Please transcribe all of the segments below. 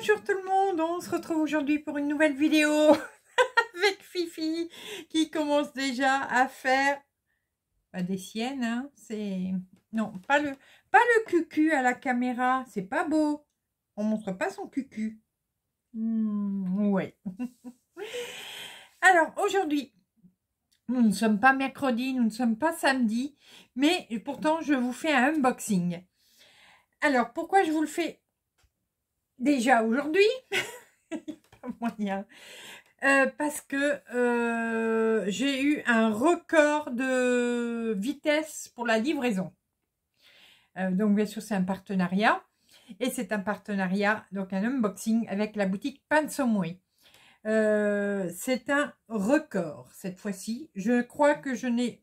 Bonjour tout le monde, on se retrouve aujourd'hui pour une nouvelle vidéo avec Fifi qui commence déjà à faire bah, des siennes. Hein. C'est non pas le pas le cucu à la caméra, c'est pas beau. On montre pas son cucu. oui. Hmm, ouais. Alors aujourd'hui, nous ne sommes pas mercredi, nous ne sommes pas samedi, mais pourtant je vous fais un unboxing. Alors pourquoi je vous le fais déjà aujourd'hui. pas moyen. Euh, parce que euh, j'ai eu un record de vitesse pour la livraison. Euh, donc bien sûr c'est un partenariat et c'est un partenariat, donc un unboxing avec la boutique Pansomway. c'est un record cette fois-ci. Je crois que je n'ai...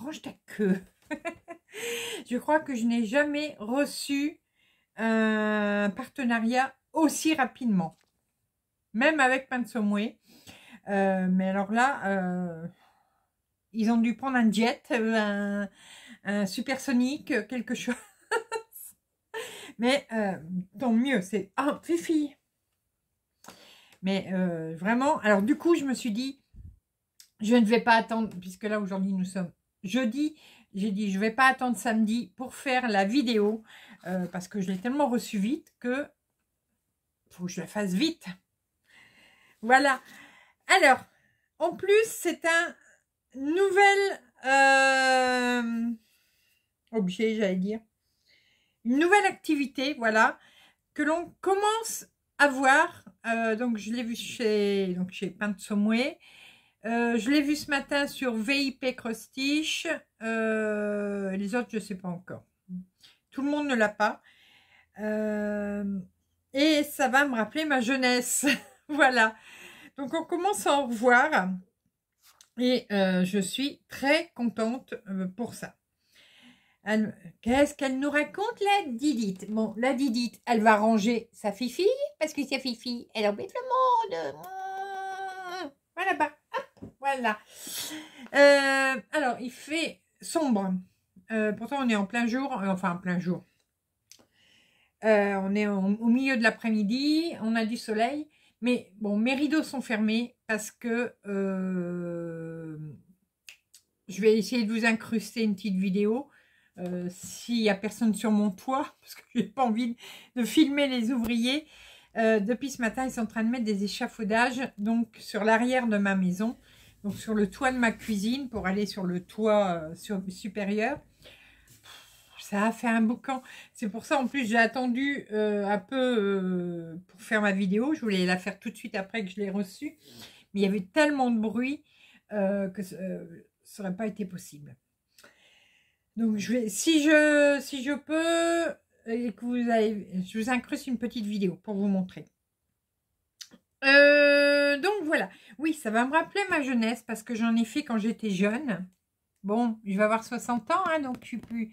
Range oh, Je crois que je n'ai jamais reçu un partenariat aussi rapidement, même avec Pansomway. Euh, mais alors là, euh, ils ont dû prendre un jet, euh, un, super supersonique, quelque chose. mais tant mieux, c'est... Ah, Fifi Mais vraiment, alors du coup, je me suis dit, je ne vais pas attendre, puisque là, aujourd'hui, nous sommes jeudi, j'ai dit je ne vais pas attendre samedi pour faire la vidéo euh, parce que je l'ai tellement reçu vite que faut que je la fasse vite. Voilà. Alors, en plus, c'est un nouvel euh, objet, j'allais dire. Une nouvelle activité, voilà, que l'on commence à voir. Euh, donc, je l'ai vu chez, donc, chez euh, je l'ai vu ce matin sur VIP Crostiche. Euh, les autres, je ne sais pas encore. Tout le monde ne l'a pas. Euh, et ça va me rappeler ma jeunesse. voilà. Donc, on commence à en revoir. Et je suis très contente pour ça. Qu'est-ce qu'elle nous raconte, la Didite Bon, la Didite, elle va ranger sa fifille, parce que sa fifille, elle embête le monde. Voilà, bas. Voilà. Euh, alors, il fait sombre. Euh, pourtant, on est en plein jour. Euh, enfin, en plein jour. on est au milieu de l'après-midi. On a du soleil. Mais bon, mes rideaux sont fermés parce que je vais essayer de vous incruster une petite vidéo. s'il n'y a personne sur mon toit, parce que j'ai pas envie de filmer les ouvriers. depuis ce matin, ils sont en train de mettre des échafaudages donc sur l'arrière de ma maison donc sur le toit de ma cuisine pour aller sur le toit euh, supérieur. Ça a fait un boucan. C'est pour ça, en plus, j'ai attendu euh, un peu euh, pour faire ma vidéo. Je voulais la faire tout de suite après que je l'ai reçue. Mais il y avait tellement de bruit que ça n'aurait pas été possible. Donc, je vais, si, je, si je peux, et que vous avez, je vous incruste une petite vidéo pour vous montrer. Euh, donc voilà. Oui, ça va me rappeler ma jeunesse parce que j'en ai fait quand j'étais jeune. Bon, je vais avoir 60 ans, hein, donc je suis plus...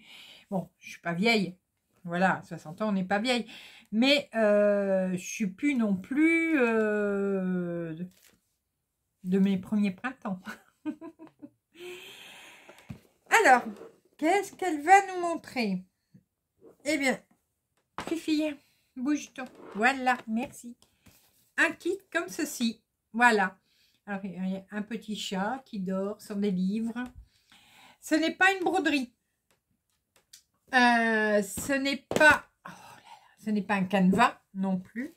Bon, je suis pas vieille. Voilà, 60 ans, on n'est pas vieille. Mais euh, je suis plus non plus euh, de mes premiers printemps. Alors, qu'est-ce qu'elle va nous montrer Eh bien, fille, bouge-toi. Voilà, merci un kit comme ceci. Voilà. un petit chat qui dort sur des livres. Ce n'est pas une broderie. Euh, ce n'est pas... Oh ce n'est pas un canevas non plus.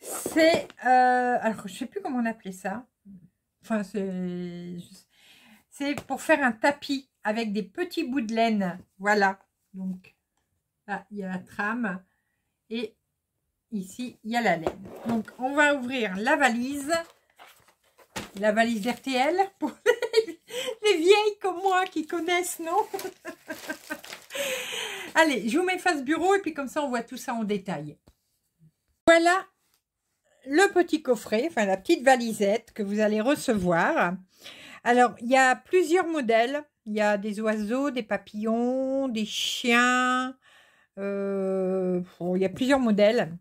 C'est... Euh, alors, je sais plus comment on appelait ça. Enfin, c'est... C'est pour faire un tapis avec des petits bouts de laine. Voilà. Donc, il y a la trame. Et ici, il y a la laine. Donc, on va ouvrir la valise. La valise RTL pour les, vieilles comme moi qui connaissent, non Allez, je vous mets face bureau et puis comme ça, on voit tout ça en détail. Voilà le petit coffret, enfin la petite valisette que vous allez recevoir. Alors, il y a plusieurs modèles. Il y a des oiseaux, des papillons, des chiens. Euh, il y a plusieurs modèles.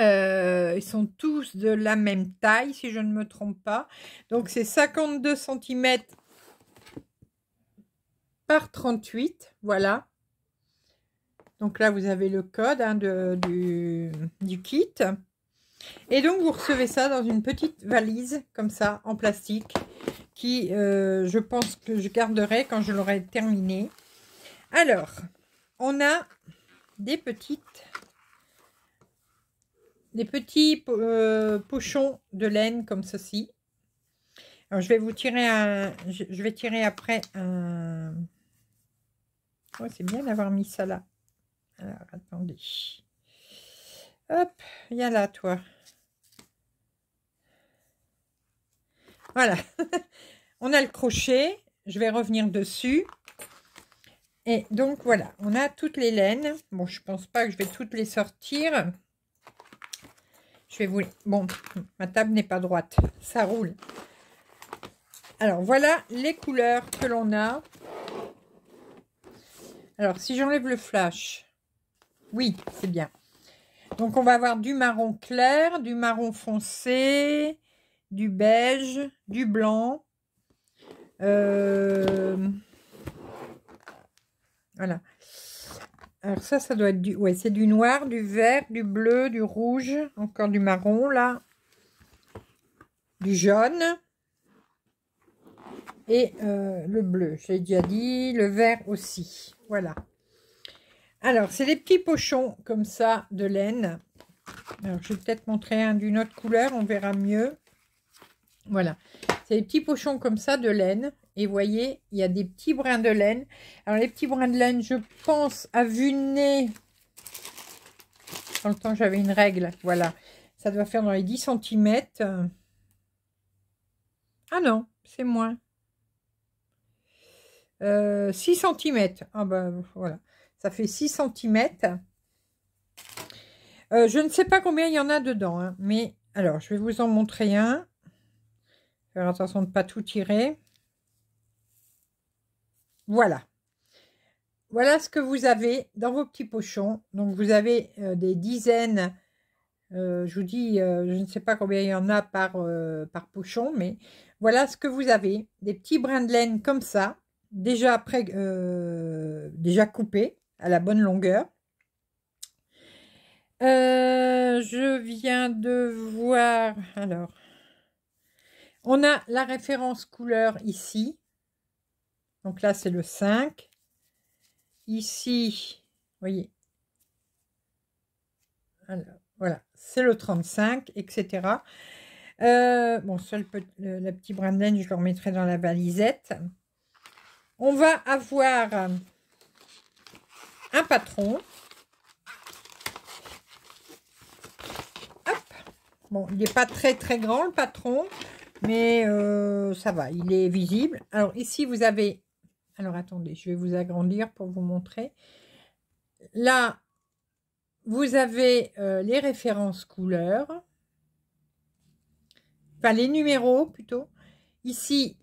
Euh, ils sont tous de la même taille, si je ne me trompe pas. Donc, c'est 52 cm par 38, voilà. Donc là, vous avez le code hein, de, du, kit. Et donc, vous recevez ça dans une petite valise, comme ça, en plastique, qui, euh, je pense que je garderai quand je l'aurai terminé. Alors, on a des petites des petits euh, pochons de laine comme ceci. Alors, je vais vous tirer un... Je, vais tirer après un... Oh, c'est bien d'avoir mis ça là. Alors, attendez. Hop, y'a là, toi. Voilà. on a le crochet. Je vais revenir dessus. Et donc, voilà. On a toutes les laines. Bon, je pense pas que je vais toutes les sortir. Je vais vous... Bon, ma table n'est pas droite. Ça roule. Alors, voilà les couleurs que l'on a. Alors, si j'enlève le flash, oui, c'est bien. Donc, on va avoir du marron clair, du marron foncé, du beige, du blanc. Euh, voilà. Alors ça, ça doit être du... Ouais, c'est du noir, du vert, du bleu, du rouge, encore du marron, là. Du jaune. Et euh, le bleu, j'ai déjà dit. Le vert aussi, voilà. Alors, c'est des petits pochons, comme ça, de laine. Alors, je vais peut-être montrer un d'une autre couleur, on verra mieux. Voilà, c'est des petits pochons comme ça de laine. Et voyez, il y a des petits brins de laine. Alors, les petits brins de laine, je pense, à vue nez, dans le temps, j'avais une règle. Voilà. Ça doit faire dans les 10 cm. Ah non, c'est moins. 6 euh, cm. Ah ben, voilà. Ça fait 6 cm. Euh, je ne sais pas combien il y en a dedans. Hein, mais alors, je vais vous en montrer un. Faire attention de ne pas tout tirer. Voilà. Voilà ce que vous avez dans vos petits pochons. Donc, vous avez euh, des dizaines, euh, je vous dis, euh, je ne sais pas combien il y en a par, pochon, mais voilà ce que vous avez. Des petits brins de laine comme ça, déjà, déjà coupés à la bonne longueur. je viens de voir, alors, on a la référence couleur ici, donc là, c'est le 5. Ici, voyez, voilà, c'est le 35, etc. Euh, bon, seul le, petit brin je le remettrai dans la balisette. On va avoir euh, un patron. Bon, il n'est pas très très grand le patron, mais euh, ça va, il est visible. Alors ici, vous avez alors attendez, je vais vous agrandir pour vous montrer. Là, vous avez euh, les références couleurs, enfin les numéros plutôt. Ici,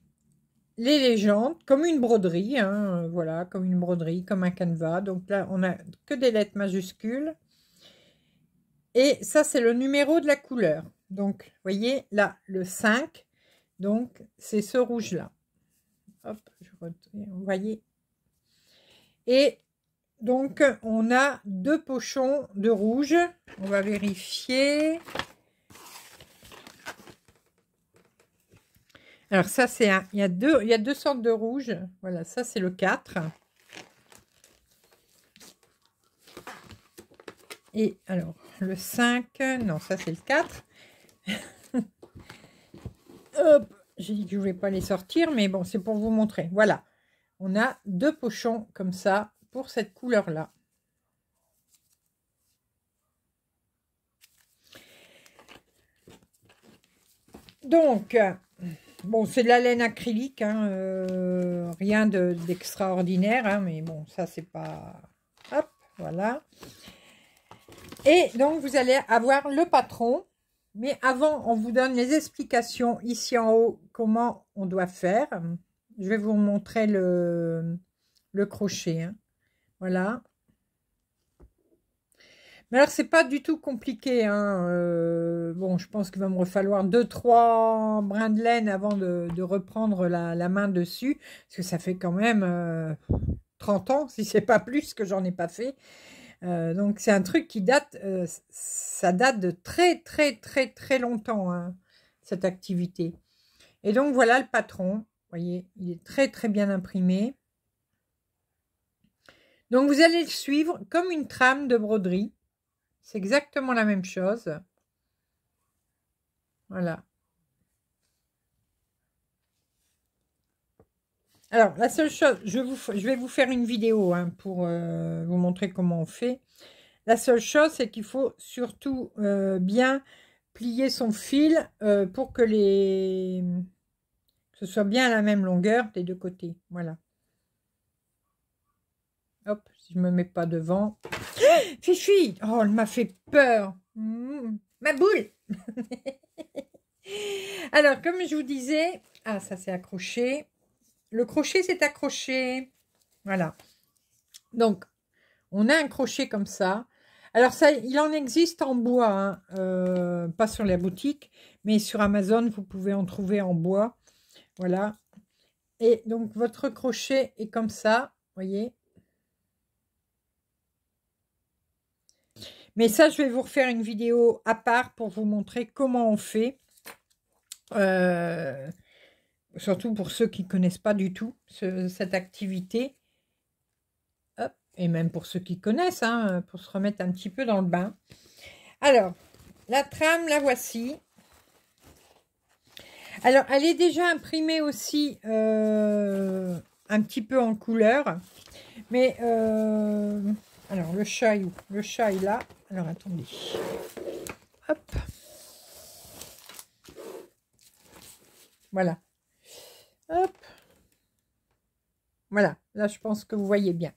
les légendes, comme une broderie, hein, voilà, comme une broderie, comme un canevas. Donc là, on n'a que des lettres majuscules. Et ça, c'est le numéro de la couleur. Donc, vous voyez, là, le 5, donc c'est ce rouge-là. Hop, je vous voyez. Et donc, on a deux pochons de rouge. On va vérifier. Alors ça, c'est un... Il y, a deux, il y a deux sortes de rouge. Voilà, ça, c'est le 4. Et alors, le 5... Non, ça, c'est le 4. Hop j'ai dit que je ne voulais pas les sortir, mais bon, c'est pour vous montrer. Voilà, on a deux pochons comme ça pour cette couleur-là. Donc, bon, c'est de la laine acrylique, hein, euh, rien d'extraordinaire, hein, mais bon, ça, c'est pas... Hop, voilà. Et donc, vous allez avoir le patron mais avant, on vous donne les explications ici en haut, comment on doit faire. Je vais vous montrer le, crochet. Hein. Voilà. Mais alors, c'est pas du tout compliqué. Hein, euh, bon, je pense qu'il va me falloir 2-3 brins de laine avant de, reprendre la, main dessus. Parce que ça fait quand même 30 euh, ans, si c'est pas plus, que j'en ai pas fait. Euh, donc c'est un truc qui date, euh, ça date de très très très très longtemps, hein, cette activité. Et donc voilà le patron, vous voyez, il est très très bien imprimé. Donc vous allez le suivre comme une trame de broderie, c'est exactement la même chose. Voilà. Alors, la seule chose, je, vais vous faire une vidéo hein, pour euh, vous montrer comment on fait. La seule chose, c'est qu'il faut surtout euh, bien plier son fil euh, pour que les ce soit bien à la même longueur des deux côtés. Voilà. Hop, si je me mets pas devant. Fifi Oh, elle m'a fait peur mmh, Ma boule Alors, comme je vous disais... Ah, ça s'est accroché le crochet s'est accroché. Voilà. Donc, on a un crochet comme ça. Alors, ça, il en existe en bois, hein. euh, pas sur la boutique, mais sur Amazon, vous pouvez en trouver en bois. Voilà. Et donc, votre crochet est comme ça, voyez. Mais ça, je vais vous refaire une vidéo à part pour vous montrer comment on fait. Euh, surtout pour ceux qui ne connaissent pas du tout cette activité, et même pour ceux qui connaissent, hein, pour se remettre un petit peu dans le bain. Alors, la trame, la voici. Alors, elle est déjà imprimée aussi euh, un petit peu en couleur. Mais, euh, alors, le chat est Le chat est là. Alors, attendez. Hop. Voilà. Voilà, là je pense que vous voyez bien.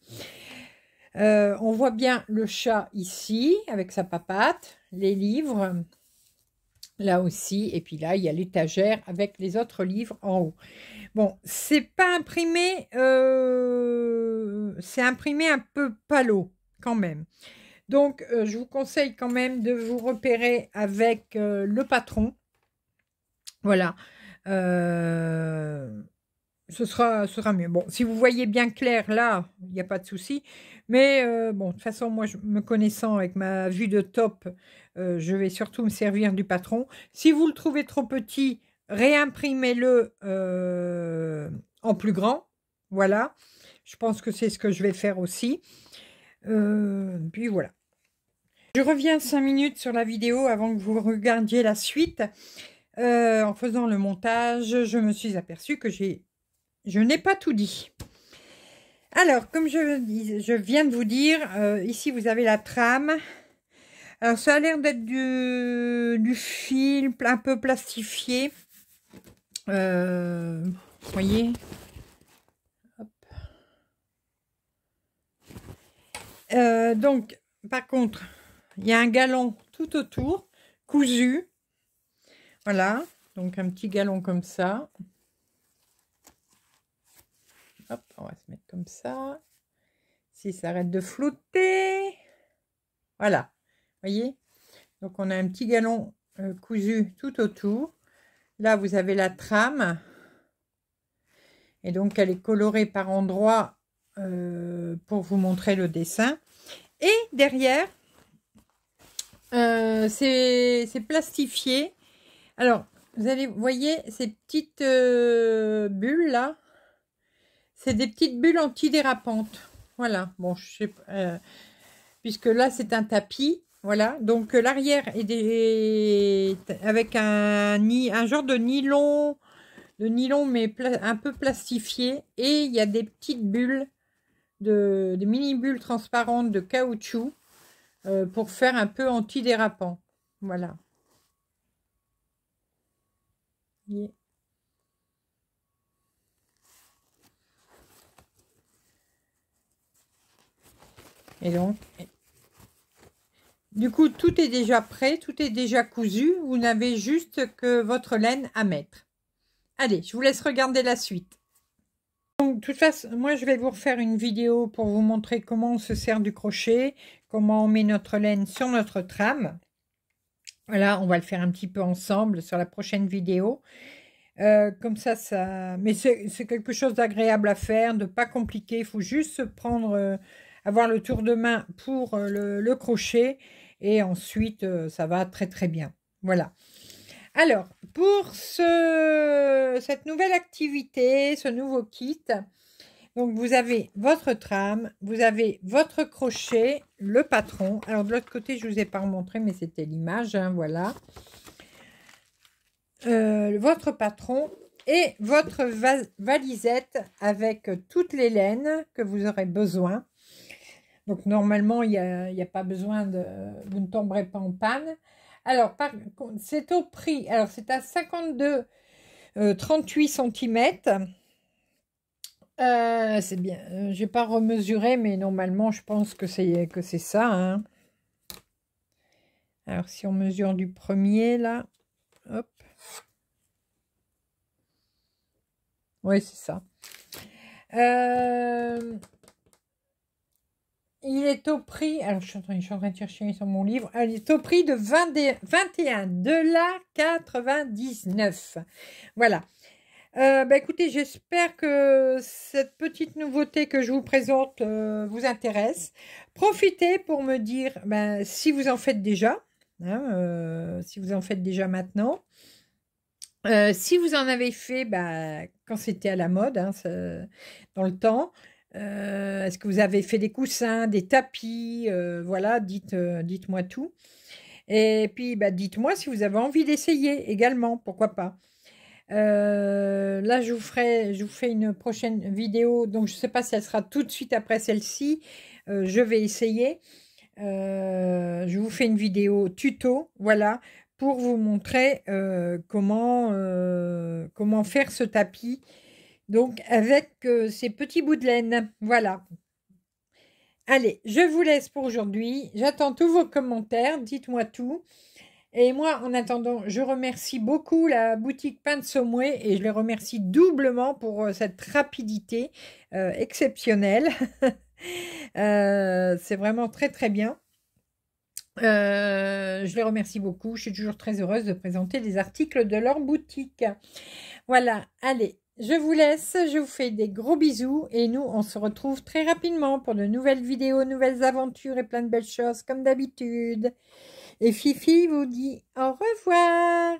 Euh, on voit bien le chat ici, avec sa papate, les livres, là aussi, et puis là, il y a l'étagère avec les autres livres en haut. Bon, c'est pas imprimé, euh, c'est imprimé un peu palo, quand même. Donc, euh, je vous conseille quand même de vous repérer avec le patron. Voilà. Euh, ce sera, sera mieux. Bon, si vous voyez bien clair là, il n'y a pas de souci. Mais euh, bon, de toute façon, moi, je, me connaissant avec ma vue de top, euh, je vais surtout me servir du patron. Si vous le trouvez trop petit, réimprimez-le en plus grand. Voilà. Je pense que c'est ce que je vais faire aussi. puis voilà. Je reviens cinq minutes sur la vidéo avant que vous regardiez la suite. Euh, en faisant le montage, je me suis aperçue que j'ai, je n'ai pas tout dit. Alors, comme je, je viens de vous dire, euh, ici vous avez la trame. Alors, ça a l'air d'être du, fil un peu plastifié. vous euh, voyez Donc, par contre, il y a un galon tout autour, cousu. Voilà, donc un petit galon comme ça. Hop, on va se mettre comme ça. Si ça arrête de flotter. Voilà, voyez Donc on a un petit galon euh, cousu tout autour. Là, vous avez la trame. Et donc, elle est colorée par endroits euh, pour vous montrer le dessin. Et derrière, euh, c'est plastifié alors, vous allez voyez ces petites euh, bulles là. C'est des petites bulles antidérapantes. Voilà. Bon, euh, puisque là, c'est un tapis. Voilà. Donc, euh, l'arrière est avec un, un genre de nylon, de nylon, mais un peu plastifié. Et il y a des petites bulles, de, des mini-bulles transparentes de caoutchouc pour faire un peu antidérapant. Voilà. Et donc, du coup, tout est déjà prêt, tout est déjà cousu. Vous n'avez juste que votre laine à mettre. Allez, je vous laisse regarder la suite. Donc, de toute façon, moi, je vais vous refaire une vidéo pour vous montrer comment on se sert du crochet, comment on met notre laine sur notre trame. Voilà, on va le faire un petit peu ensemble sur la prochaine vidéo. Euh, comme ça, ça... Mais c'est quelque chose d'agréable à faire, de pas compliqué. Il faut juste prendre, euh, avoir le tour de main pour euh, le, crochet. Et ensuite, ça va très très bien. Voilà. Alors, pour ce, cette nouvelle activité, ce nouveau kit, donc vous avez votre trame, vous avez votre crochet, le patron. Alors de l'autre côté, je ne vous ai pas montré, mais c'était l'image, hein, voilà. Euh, votre patron et votre valisette avec toutes les laines que vous aurez besoin. Donc normalement, il n'y a, pas besoin de... Vous ne tomberez pas en panne. Alors, c'est au prix... Alors, c'est à 52, 38 cm. Euh, c'est bien. Euh, je n'ai pas remesuré, mais normalement, je pense que c'est que c'est ça. Hein. Alors, si on mesure du premier, là, hop. Oui, c'est ça. Euh, il est au prix, alors je suis, en train, de chercher sur mon livre, ah, il est au prix de 20, 21 la 99. Voilà. Euh, bah, écoutez, j'espère que cette petite nouveauté que je vous présente euh, vous intéresse. Profitez pour me dire ben, si vous en faites déjà, hein, euh, si vous en faites déjà maintenant. si vous en avez fait bah, quand c'était à la mode, hein, dans le temps, est-ce que vous avez fait des coussins, des tapis, voilà, dites, moi tout. Et puis, bah, dites-moi si vous avez envie d'essayer également, pourquoi pas. Euh, là, je vous, ferai, je vous fais une prochaine vidéo. Donc, je ne sais pas si elle sera tout de suite après celle-ci. Euh, je vais essayer. Euh, je vous fais une vidéo tuto, voilà, pour vous montrer comment, comment faire ce tapis. Donc, avec ces petits bouts de laine, voilà. Allez, je vous laisse pour aujourd'hui. J'attends tous vos commentaires. Dites-moi tout. Et moi, en attendant, je remercie beaucoup la boutique Pain de et je les remercie doublement pour euh, cette rapidité euh, exceptionnelle. Euh, c'est vraiment très très bien. je les remercie beaucoup. Je suis toujours très heureuse de présenter les articles de leur boutique. Voilà, allez, je vous laisse. Je vous fais des gros bisous et nous, on se retrouve très rapidement pour de nouvelles vidéos, nouvelles aventures et plein de belles choses comme d'habitude. Et Fifi vous dit au revoir.